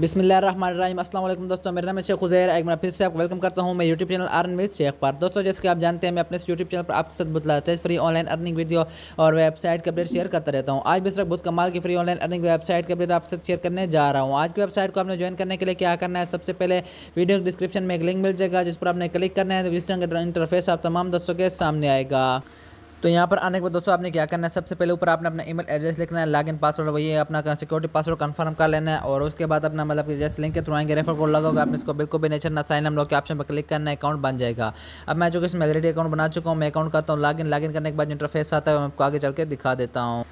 बिसमीम असल दोस्तों मेरा नाम है शेख उज़ैर एक बार फिर से आपको वेलकम करता हूँ मैं YouTube channel earn with Shaikh पर दोस्तों जैसे कि आप जानते हैं मैं अपने यूट्यूब चैनल पर आपके साथ बतलाता है फ्री ऑनलाइन अर्निंग वीडियो और वेबसाइट के अपडेट शेयर करता रहता हूँ आज भी सिर्फ बहुत कमाल की फ्री ऑनलाइन अर्निंग वेबसाइट के अपडेट आपके साथ शेयर करने जा रहा हूँ आज की वेबसाइट को आपने ज्वाइन करने के लिए क्या करना है सबसे पहले वीडियो के डिस्क्रिप्शन में एक लिंक मिल जाएगा जिस पर आपने क्लिक करना है तो जिस तरह का इंटरफेस आप तमाम दोस्तों के सामने आएगा तो यहाँ पर आने के बाद दोस्तों आपने क्या करना है सबसे पहले ऊपर आपने अपना ईमेल एड्रेस लिखना है लॉगिन पासवर्ड वही अपना सिक्योरिटी पासवर्ड कन्फर्म कर लेना है और उसके बाद अपना मतलब कि जैसे लिंक के थ्रू आएंगे रेफर कोड लगाओगे आपने इसको बिल्कुल भी नेचर ना साइन हम लोग के ऑप्शन पर क्लिक करना है अकाउंट बन जाएगा अब मैं जो कि इसमें ऑलरेडी अकाउंट बना चुका हूँ मैं अकाउंट करता हूँ लॉगिन लॉगिन करने के बाद इंटरफेस आता है मैं आपको आगे चल के दिखा देता हूँ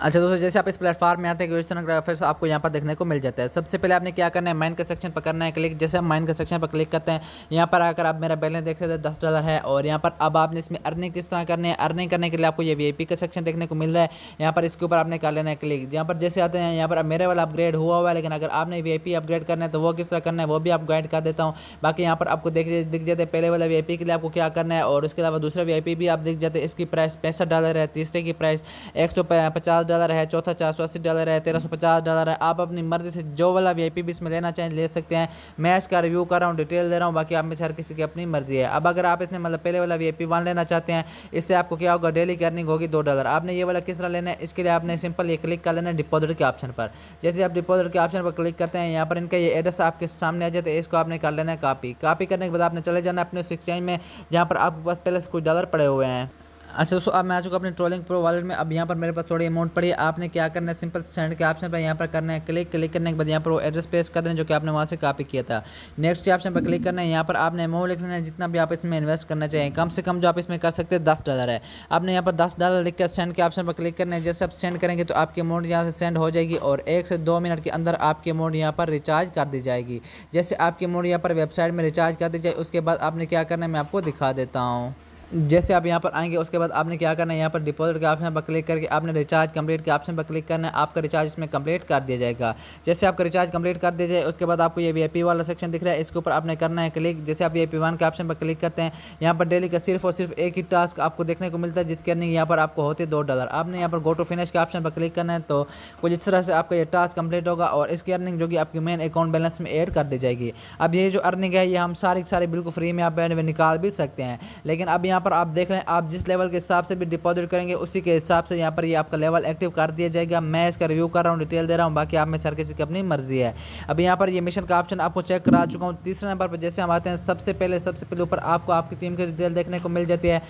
अच्छा दोस्तों जैसे आप इस प्लेटफॉर्म में आते हैं क्वेश्चन ग्राफर्स आपको यहाँ पर देखने को मिल जाता है सबसे पहले आपने क्या करना है माइन का सेक्शन पर करना है क्लिक जैसे हम माइन का सेक्शन पर क्लिक करते हैं यहाँ पर आकर आप मेरा बैलेंस देख सकते हैं दस डॉलर है और यहाँ पर अब आपने इसमें अर्निंग किस तरह करनी है अर्निंग करने के लिए आपको ये वी का सेक्शन देखने को मिल रहा है यहाँ पर इसके ऊपर आपने कर लेना है क्लिक यहाँ पर जैसे आते हैं यहाँ पर मेरे वाला अपग्रेड हुआ हुआ है लेकिन अगर आपने वी अपग्रेड करना है तो वो किस तरह करना है वो भी आप गाइड कर देता हूँ बाकी यहाँ पर आपको देख दिख जाते पहले वाला वी के लिए आपको क्या करना है और उसके अलावा दूसरा वी भी आप दिख जाते हैं इसकी प्राइस पैंसठ डॉलर है तीसरे की प्राइस एक सौ पचास पचास डॉलर है चौथा चार सौ अस्सी डॉलर है तेरह सौ पचास डॉलर है आप अपनी मर्जी से जो वाला वी आई पी भी इसमें लेना चाहें ले सकते हैं मैं इसका रिव्यू कर रहा हूँ डिटेल दे रहा हूँ बाकी आप में से हर किसी की अपनी मर्जी है अब अगर आप इसने मतलब पहले वाला वी आई पी वन लेना चाहते हैं इससे आपको क्या होगा डेली अर्निंग होगी दो डॉलर आपने ये वाला किस तरह लेना है इसके लिए आपने सिंपल ये क्लिक कर लेना है डिपोजिट के ऑप्शन पर जैसे आप डिपोजिट के ऑप्शन पर क्लिक करते हैं यहाँ पर इनका ये एड्रेस आपके सामने आ जाता है इसको आपने कर लेना है कापी कापी करने के बाद आपने चले जाना अपने उस एक्सचेंज में जहाँ पर आपके पास पहले से कुछ डॉलर पड़े हुए हैं अच्छा दोस्तों अब मैं आ चुका अपने ट्रोलिंग प्रो वॉलेट में अब यहाँ पर मेरे पास थोड़ी अमाउंट पड़ी है आपने क्या करना है सिंपल सेंड के ऑप्शन पर यहाँ पर करना है क्लिक क्लिक करने के बाद यहाँ पर वो एड्रेस पेस्ट कर देना जो कि आपने वहाँ से कॉपी किया था नेक्स्ट ऑप्शन पर क्लिक करना है यहाँ पर आपने अमाउंट लिख लेना है जितना भी आप इसमें इन्वेस्ट करना चाहिए कम से कम जो आप इसमें कर सकते हैं दस डॉलर है आपने यहाँ पर दस डॉलर लिख कर सेंड के ऑप्शन पर क्लिक करना है जैसे आप सेंड करेंगे तो आपकी अमाउंट यहाँ से सेंड हो जाएगी और एक से दो मिनट के अंदर आपकी अमाउंट यहाँ पर रिचार्ज कर दी जाएगी जैसे आपकी अमाउंट यहाँ पर वेबसाइट में रिचार्ज कर दी जाए उसके बाद आपने क्या करना है मैं आपको दिखा देता हूँ जैसे आप यहाँ पर आएंगे उसके बाद आपने क्या करना है यहाँ पर डिपॉजिट के ऑप्शन पर क्लिक करके आपने रिचार्ज कंप्लीट के ऑप्शन पर क्लिक करना है आपका रिचार्ज इसमें कंप्लीट कर दिया जाएगा जैसे आपका रिचार्ज कंप्लीट कर दिया जाए उसके बाद आपको ये वी वाला सेक्शन दिख रहा है इसके ऊपर आपने करना है क्लिक जैसे आप वी वन के ऑप्शन पर क्लिक करते हैं यहाँ पर डेली का सिर्फ और सिर्फ एक ही टास्क आपको देखने को मिलता है जिसकी अर्निंग यहाँ पर आपको होती है दो डॉलर आपने यहाँ पर गो टू फिनिश के ऑप्शन पर क्लिक करना है तो कुछ इस तरह से आपका ये टास्क कंप्लीट होगा और इसकी अर्निंग जो कि आपकी मेन अकाउंट बैलेंस में एड कर दी जाएगी अब ये जो अर्निंग है ये हम सारी सारी बिल्कुल फ्री में आप निकाल भी सकते हैं लेकिन अब यहाँ यहाँ पर आप देख रहे हैं आप जिस लेवल के हिसाब से भी डिपॉजिट करेंगे उसी के हिसाब से यहाँ पर ये आपका लेवल एक्टिव कर दिया जाएगा मैं इसका रिव्यू कर रहा हूँ डिटेल दे रहा हूँ बाकी आप में सर किसी की अपनी मर्जी है अब यहाँ पर ये मिशन का ऑप्शन आपको चेक करा चुका हूँ तीसरे नंबर पर जैसे हम आते हैं सबसे पहले सबसे पहले ऊपर आपको आपकी टीम की डिटेल देखने को मिल जाती है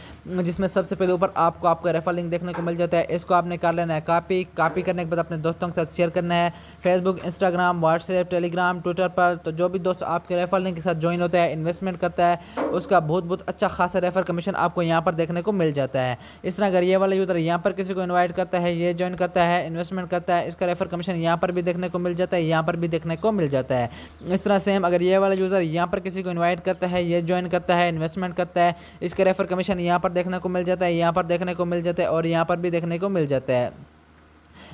जिसमें सबसे पहले ऊपर आपको आपका रेफर लिंक देखने को मिल जाता है इसको आपने कर लेना है कापी कापी करने के बाद अपने दोस्तों के साथ शेयर करना है Facebook Instagram WhatsApp Telegram Twitter पर तो जो भी दोस्त आपके रेफर लिंक के साथ ज्वाइन होता है इन्वेस्टमेंट करता है उसका बहुत बहुत अच्छा खासा रेफर कमीशन ऑप्शन आपको यहाँ पर देखने को मिल जाता है इस तरह अगर ये वाला यूज़र यहाँ पर किसी को इन्वाइट करता है ये ज्वाइन करता है इन्वेस्टमेंट करता है इसका रेफर कमीशन यहाँ पर भी देखने को मिल जाता है यहाँ पर भी देखने को मिल जाता है इस तरह सेम अगर ये वाला यूज़र यहाँ पर किसी को इन्वाइट करता है ये ज्वाइन करता है इन्वेस्टमेंट करता है इसका रेफर कमीशन यहाँ पर देखने को मिल जाता है यहाँ पर देखने को मिल जाता है और यहाँ पर भी देखने को मिल जाता है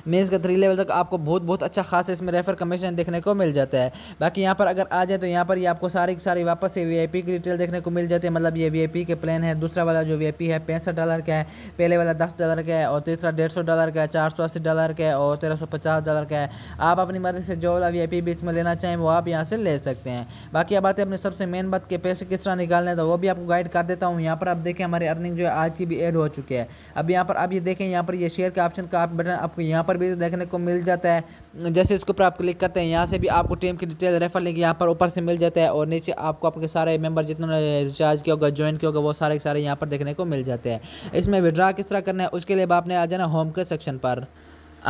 मेंस का थ्री लेवल तक आपको बहुत बहुत अच्छा खास इसमें रेफर कमीशन देखने को मिल जाता है बाकी यहाँ पर अगर आ जाए तो यहाँ पर ये आपको सारी की सारी वापस से वी की डिटेल देखने को मिल जाती है मतलब ये वी के प्लान है दूसरा वाला जो वी है पैंसठ डॉलर का है पहले वाला दस डॉलर का है और तीसरा डेढ़ डॉलर का है चार डॉलर का है और तेरह डॉलर का है आप अपनी मर्जी से जो वाला वी बीच में लेना चाहें वो आप यहाँ से ले सकते हैं बाकी अब आते हैं अपने सबसे मेन बात के पैसे किस तरह निकालने तो वो भी आपको गाइड कर देता हूँ यहाँ पर आप देखें हमारी अर्निंग जो है आज की भी एड हो चुकी है अब यहाँ पर आप ये देखें यहाँ पर ये शेयर का ऑप्शन का बटन आपको यहाँ पर पर भी तो देखने को मिल जाता है जैसे इसके ऊपर आप क्लिक करते हैं यहाँ से भी आपको टीम की डिटेल रेफर लिंक यहाँ पर ऊपर से मिल जाता है और नीचे आपको आपके सारे मेंबर जितना रिचार्ज किया होगा ज्वाइन किया होगा वो सारे के सारे यहाँ पर देखने को मिल जाते हैं इसमें विड्रा किस तरह करना है उसके लिए आपने आ जाना होम के सेक्शन पर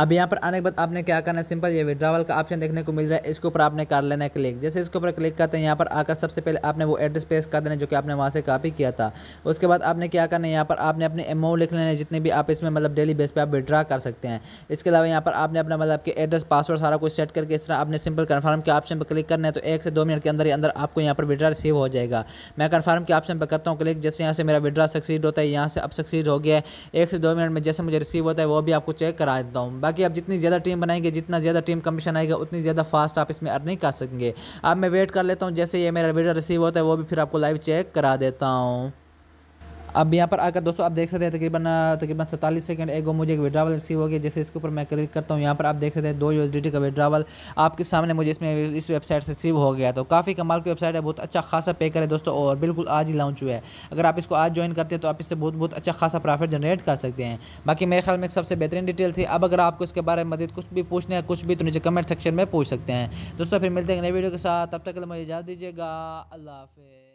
अब यहाँ पर आने के बाद आपने क्या करना है सिंपल ये विड्रावल का ऑप्शन देखने को मिल रहा है इसके ऊपर आपने कर लेना है क्लिक जैसे इसके ऊपर क्लिक करते हैं यहाँ पर आकर सबसे पहले आपने वो एड्रेस पेश कर देना जो कि आपने वहाँ से कॉपी किया था उसके बाद आपने क्या करना है यहाँ पर आपने अपने अमाउंट लिख लेना है जितने भी आप इसमें मतलब डेली बेस पर आप विड्रा कर सकते हैं इसके अलावा यहाँ पर आपने अपना मतलब आपके एड्रेस पासवर्ड सारा कुछ सेट करके इस तरह आपने सिंपल कन्फर्म के ऑप्शन पर क्लिक करना है तो एक से दो मिनट के अंदर ही अंदर आपको यहाँ पर विड्रा रिसीव हो जाएगा मैं कन्फर्म के ऑप्शन पर करता हूँ क्लिक जैसे यहाँ से मेरा विड्रा सक्सीड होता है यहाँ से अब सक्सीड हो गया है एक से दो मिनट में जैसे मुझे रिसीव होता है वो भी आपको चेक करा देता हूँ बाकी आप जितनी ज़्यादा टीम बनाएंगे जितना ज़्यादा टीम कमीशन आएगा उतनी ज़्यादा फास्ट आप इसमें अर्निंग कर सकेंगे अब मैं वेट कर लेता हूँ जैसे ये मेरा वीडियो रिसीव होता है वो भी फिर आपको लाइव चेक करा देता हूँ अब यहाँ पर आकर दोस्तों आप देख सकते हैं तकरीबन तकरीबन सैंतालीस सेकंड एगो मुझे एक विड्रावल रिसीव हो गया जैसे इसके ऊपर मैं क्लिक करता हूँ यहाँ पर आप देख सकते हैं दो यू का विड्रावल आपके सामने मुझे इसमें इस वेबसाइट से रिसीव हो गया तो काफ़ी कमाल की वेबसाइट है बहुत अच्छा खासा पे करे दोस्तों और बिल्कुल आज ही लॉन्च हुआ है अगर आप इसको आज ज्वाइन करते हैं तो आप इससे बहुत बहुत अच्छा खासा प्रॉफिट जनरेट कर सकते हैं बाकी मेरे ख्याल में सबसे बेहतरीन डिटेल थी अब अगर आपको इसके बारे में मदद कुछ भी पूछना है कुछ भी तो नीचे कमेंट सेक्शन में पूछ सकते हैं दोस्तों फिर मिलते हैं नए वीडियो के साथ तब तक मुझे इजाज़ दीजिएगा अल्लाह हाफ़